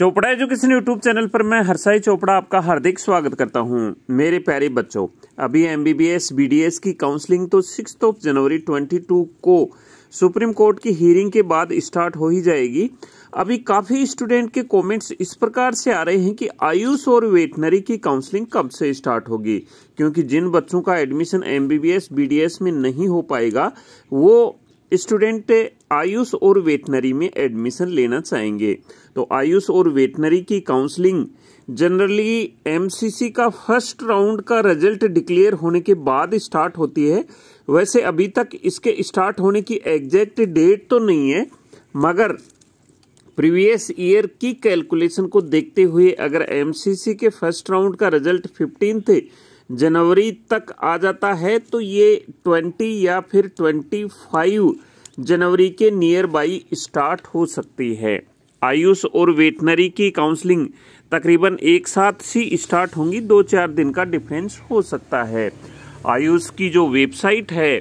Chopra education YouTube channel पर मैं हरसाई चोपड़ा आपका हार्दिक स्वागत करता हूं मेरे प्यारे बच्चों अभी एमबीबीएस बीडीएस की काउंसलिंग तो six of January twenty two को सुप्रीम कोर्ट की हियरिंग के बाद स्टार्ट हो ही जाएगी अभी काफ़ी स्टूडेंट के कमेंट्स इस प्रकार से आ रहे हैं कि आयुष और वेटनरी की काउंसलिंग कब से स्टार्ट होगी क्योंकि जिन बच्चों का एडमिशन एम बी में नहीं हो पाएगा वो स्टूडेंट आयुष और वेटनरी में एडमिशन लेना चाहेंगे तो आयुष और वेटनरी की काउंसलिंग जनरली एमसीसी का फर्स्ट राउंड का रिजल्ट डिक्लेयर होने के बाद स्टार्ट होती है वैसे अभी तक इसके स्टार्ट होने की एग्जैक्ट डेट तो नहीं है मगर प्रीवियस ईयर की कैलकुलेशन को देखते हुए अगर एमसीसी के फर्स्ट राउंड का रिजल्ट फिफ्टीन जनवरी तक आ जाता है तो ये ट्वेंटी या फिर ट्वेंटी फाइव जनवरी के नियर बाई स्टार्ट हो सकती है आयुष और वेटनरी की काउंसलिंग तकरीबन एक साथ ही स्टार्ट होंगी दो चार दिन का डिफरेंस हो सकता है आयुष की जो वेबसाइट है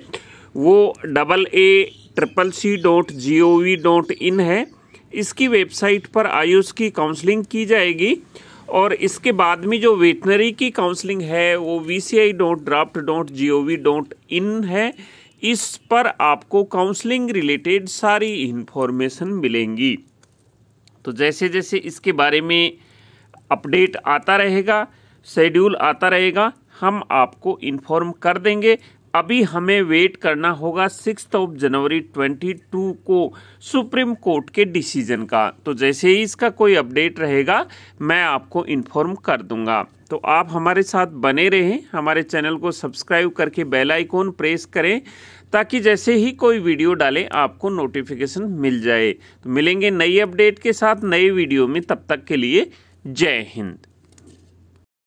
वो double A triple C dot G O V dot in है इसकी वेबसाइट पर आयुष की काउंसलिंग की जाएगी और इसके बाद में जो वेटनरी की काउंसलिंग है वो V C I dot draft dot G O V dot in है इस पर आपको काउंसलिंग रिलेटेड सारी इन्फॉर्मेशन मिलेंगी तो जैसे जैसे इसके बारे में अपडेट आता रहेगा शेड्यूल आता रहेगा हम आपको इन्फॉर्म कर देंगे अभी हमें वेट करना होगा सिक्स ऑफ जनवरी 22 को सुप्रीम कोर्ट के डिसीजन का तो जैसे ही इसका कोई अपडेट रहेगा मैं आपको इन्फॉर्म कर दूंगा तो आप हमारे साथ बने रहें हमारे चैनल को सब्सक्राइब करके बेल आइकॉन प्रेस करें ताकि जैसे ही कोई वीडियो डालें आपको नोटिफिकेशन मिल जाए तो मिलेंगे नई अपडेट के साथ नए वीडियो में तब तक के लिए जय हिंद